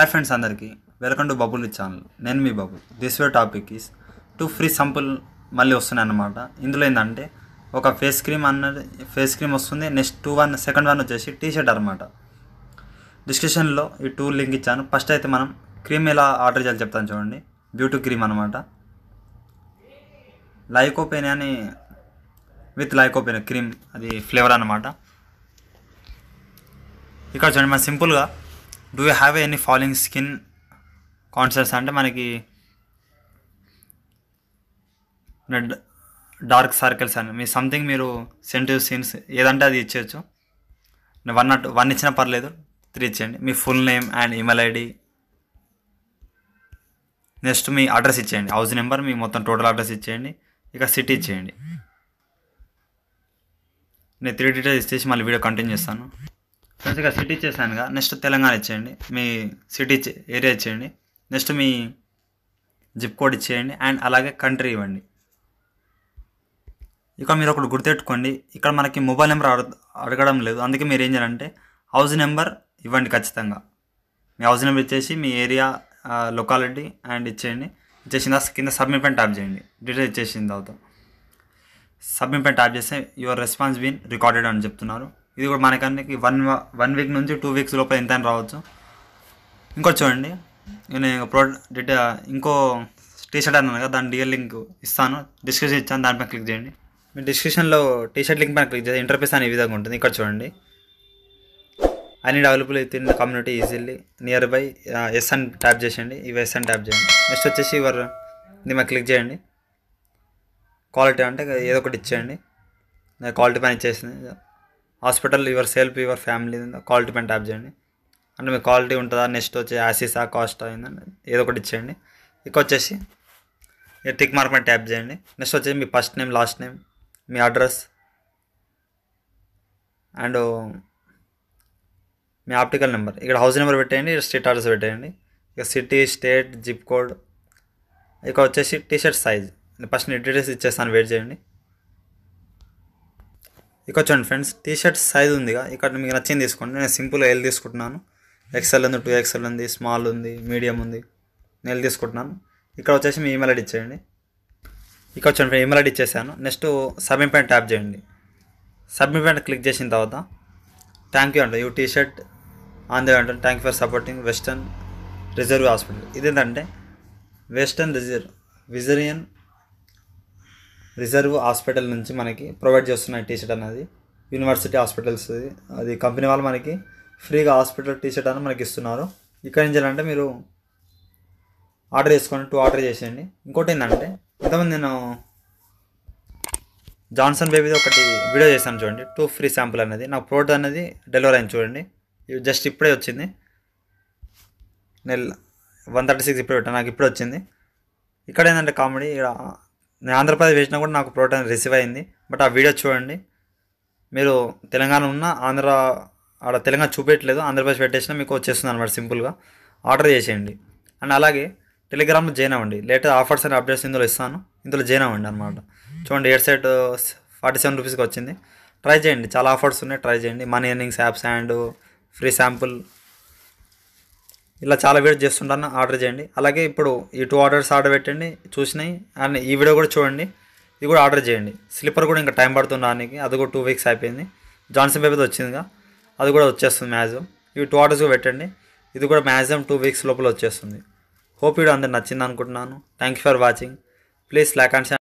hi friends అందరికీ welcome to bubble channel నేను మీ bubble this way topic is two free sample మళ్ళీ వస్తున్నాయి అన్నమాట ఇందులో ఏంటంటే ఒక ఫేస్ క్రీమ్ అన్నది ఫేస్ క్రీమ్ వస్తుంది next two one second one వచ్చేసి టీ షర్ట్ అనమాట డిస్క్రిప్షన్లో ఈ టూ లింక్ ఇచ్చాను ఫస్ట్ అయితే మనం క్రీమ్ ఎలా ఆర్డర్ చేయాలి చెప్తాను చూడండి బ్యూటీ క్రీమ్ అనమాట లైకోపెన్ అని విత్ లైకోపెన్ క్రీమ్ అది ఫ్లేవర్ అనమాట ఇక్కడ చూడండి మనం సింపుల్గా do you have any following skin concerns అంటే మనకి డార్క్ సర్కిల్స్ అని మీ సంథింగ్ మీరు సెంటివ్ సీన్స్ ఏదంటే అది ఇచ్చేయచ్చు వన్ నాట్ వన్ ఇచ్చినా పర్లేదు త్రీ ఇచ్చేయండి మీ full name and email ID next మీ అడ్రస్ ఇచ్చేయండి హౌస్ నెంబర్ మీ మొత్తం టోటల్ అడ్రస్ ఇచ్చేయండి ఇక సిటీ ఇచ్చేయండి నేను త్రీ డీటెయిల్స్ ఇచ్చేసి మళ్ళీ వీడియో కంటిన్యూ చేస్తాను ఫ్రెండ్స్ ఇక్కడ సిటీ ఇచ్చేసానుగా నెక్స్ట్ తెలంగాణ ఇచ్చేయండి మీ సిటీ ఏరియా ఇచ్చేయండి నెక్స్ట్ మీ జిప్ కోడ్ ఇచ్చేయండి అండ్ అలాగే కంట్రీ ఇవ్వండి ఇక మీరు ఒకటి గుర్తెట్టుకోండి ఇక్కడ మనకి మొబైల్ నెంబర్ అడగడం లేదు అందుకే మీరు ఏం చేయాలంటే హౌస్ నెంబర్ ఇవ్వండి ఖచ్చితంగా మీ హౌస్ నెంబర్ ఇచ్చేసి మీ ఏరియా లొకాలిటీ అండ్ ఇచ్చేయండి ఇచ్చేసిన కింద సబ్మిట్ పైన ట్యాప్ చేయండి డీటెయిల్ ఇచ్చేసిన తర్వాత సబ్మిట్ పైన ట్యాప్ చేస్తే యువర్ రెస్పాన్స్ బీన్ రికార్డెడ్ అని చెప్తున్నారు ఇది కూడా మనకన్నీ వన్ వన్ వీక్ నుంచి టూ వీక్స్ లోపల ఎంత రావచ్చు ఇంకోటి చూడండి నేను ప్రోడక్ట్ ఇంకో టీ షర్ట్ అన్నాను కదా దాని డిఎల్ లింక్ ఇస్తాను డిస్క్రిప్షన్ ఇచ్చాను దానిపైన క్లిక్ చేయండి మీరు డిస్క్రిప్షన్లో టీ షర్ట్ లింక్ పైన క్లిక్ చేసి ఇంటర్ఫేస్ అనే విధంగా ఉంటుంది ఇక్కడ చూడండి అన్ని డెవలప్లు అయితే in community easily near by yes అని ట్యాప్ చేసేయండి ఇవి ఎస్ అని ట్యాప్ చేయండి నెక్స్ట్ వచ్చేసి ఇవర్ దీని క్లిక్ చేయండి క్వాలిటీ అంటే ఏదో ఒకటి ఇచ్చేయండి క్వాలిటీ పైన ఇచ్చేసింది hospital yourself your family quality పైన ట్యాప్ చేయండి అంటే మీకు క్వాలిటీ ఉంటుందా నెక్స్ట్ వచ్చి యాసిసా కాస్ట్ అయిందండి ఏదో ఒకటి ఇచ్చేయండి ఇక వచ్చేసి టిక్ మార్క్ మీద ట్యాప్ చేయండి నెక్స్ట్ వచ్చేసి మీ ఫస్ట్ నేమ్ లాస్ట్ నేమ్ మీ అడ్రస్ అండ్ మీ ఆప్టికల్ నెంబర్ ఇక్కడ హౌస్ నెంబర్ పెట్టేయండి ఇక్కడ స్ట్రీట్ అడ్రస్ పెట్టేయండి ఇక సిటీ స్టేట్ జిప్ కోడ్ ఇక వచ్చేసి టీషర్ట్ సైజ్ ఫస్ట్ నేను డీటెయిల్స్ ఇచ్చేస్తాను వెయిట్ చేయండి ఇక చూడండి ఫ్రెండ్స్ టీ షర్ట్ సైజ్ ఉందిగా ఇక్కడ మీకు నచ్చింది తీసుకోండి నేను సింపుల్గా ఎల్ తీసుకుంటున్నాను ఎక్సెల్ ఉంది టూ ఎక్సెల్ ఉంది స్మాల్ ఉంది మీడియం ఉంది నేను ఎల్ తీసుకుంటున్నాను ఇక్కడ వచ్చేసి మీ ఈమెయిల్ ఐడి ఇచ్చేయండి ఇక్కడ వచ్చాను ఫ్రెండ్ ఈమెయిల్ ఐడి ఇచ్చేసాను నెక్స్ట్ సబ్మిట్ పాయింట్ ట్యాప్ చేయండి సబ్మిట్ పాయింట్ క్లిక్ చేసిన తర్వాత థ్యాంక్ యూ అంటారు యూ టీ షర్ట్ ది అంటారు thank you for supporting Western Reserve Hospital ఇదేంటంటే వెస్టర్న్ రిజర్వ్ విజరియన్ రిజర్వ్ హాస్పిటల్ నుంచి మనకి ప్రొవైడ్ చేస్తున్న టీ షర్ట్ అనేది యూనివర్సిటీ హాస్పిటల్స్ అది కంపెనీ వాళ్ళు మనకి ఫ్రీగా హాస్పిటల్ టీ షర్ట్ అని మనకి ఇస్తున్నారు ఇక్కడ నుంచి అంటే మీరు ఆర్డర్ చేసుకోండి టూ ఆర్డర్ చేసేయండి ఇంకోటి ఏంటంటే ఇంతమంది నేను జాన్సన్ బేబీది ఒకటి వీడియో చేశాను చూడండి టూ ఫ్రీ శాంపుల్ అనేది నా ప్రోడక్ట్ అనేది డెలివరీ అయింది చూడండి ఇవి జస్ట్ ఇప్పుడే వచ్చింది నెల వన్ థర్టీ సిక్స్ ఇప్పుడే పెట్టాను నాకు ఇప్పుడే వచ్చింది ఇక్కడ ఏంటంటే కామెడీ ఇక్కడ నేను ఆంధ్రప్రదేశ్ వేసినా కూడా నాకు ప్రోటీన్ రిసీవ్ అయింది బట్ ఆ వీడియో చూడండి మీరు తెలంగాణ ఉన్న ఆంధ్ర ఆడ తెలంగాణ చూపెట్టలేదు ఆంధ్రప్రదేశ్ పెట్టేసినా మీకు వచ్చేస్తుంది అనమాట సింపుల్గా ఆర్డర్ చేసేయండి అండ్ అలాగే టెలిగ్రామ్లో జాయిన్ అవ్వండి లేటెస్ట్ ఆఫర్స్ అండ్ అప్డేట్స్ ఇందులో ఇస్తాను ఇందులో జాయిన్ అవ్వండి అనమాట చూడండి ఎయిర్ సెట్ ఫార్టీ సెవెన్ రూపీస్కి వచ్చింది ట్రై చేయండి చాలా ఆఫర్స్ ఉన్నాయి ట్రై చేయండి money earnings apps and free sample ఇలా చాలా వీడియో చేస్తుంటాను ఆర్డర్ చేయండి అలాగే ఇప్పుడు ఈ టూ ఆర్డర్స్ ఆర్డర్ పెట్టండి చూసినాయి అండ్ ఈ వీడియో కూడా చూడండి ఇది కూడా ఆర్డర్ చేయండి స్లిప్పర్ కూడా ఇంకా టైం పడుతుంది రానికి అది కూడా టూ వీక్స్ అయిపోయింది జాన్సన్ పేపర్ వచ్చిందిగా అది కూడా వచ్చేస్తుంది మ్యాక్సిమం ఇవి టూ ఆర్డర్స్ పెట్టండి ఇది కూడా మ్యాక్సిమం టూ వీక్స్ లోపల వచ్చేస్తుంది హోప్ వీడియో అందరు నచ్చింది అనుకుంటున్నాను thank you for watching please like and